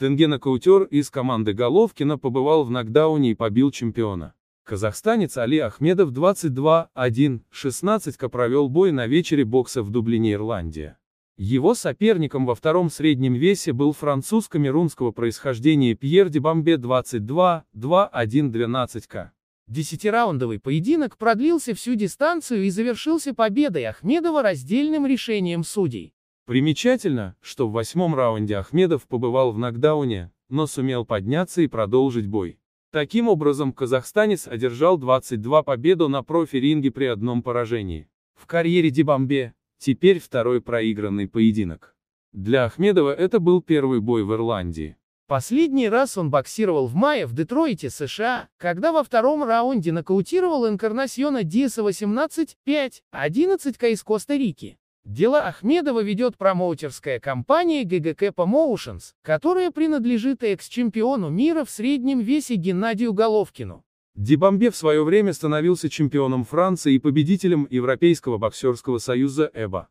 Тенгена-каутер из команды Головкина побывал в нокдауне и побил чемпиона. Казахстанец Али Ахмедов 22-1-16 провел бой на вечере бокса в Дублине, Ирландия. Его соперником во втором среднем весе был француз камерунского происхождения Пьер Дебамбе 22-2-1-12к. Десятираундовый поединок продлился всю дистанцию и завершился победой Ахмедова раздельным решением судей. Примечательно, что в восьмом раунде Ахмедов побывал в нокдауне, но сумел подняться и продолжить бой. Таким образом, казахстанец одержал 22 победу на профи-ринге при одном поражении. В карьере Дебамбе, теперь второй проигранный поединок. Для Ахмедова это был первый бой в Ирландии. Последний раз он боксировал в мае в Детройте, США, когда во втором раунде нокаутировал Инкарнасьона Диаса 18-5-11 из Коста-Рики. Дела Ахмедова ведет промоутерская компания ГГК Promotions, которая принадлежит экс-чемпиону мира в среднем весе Геннадию Головкину. Дебамбе в свое время становился чемпионом Франции и победителем Европейского боксерского союза ЭБА.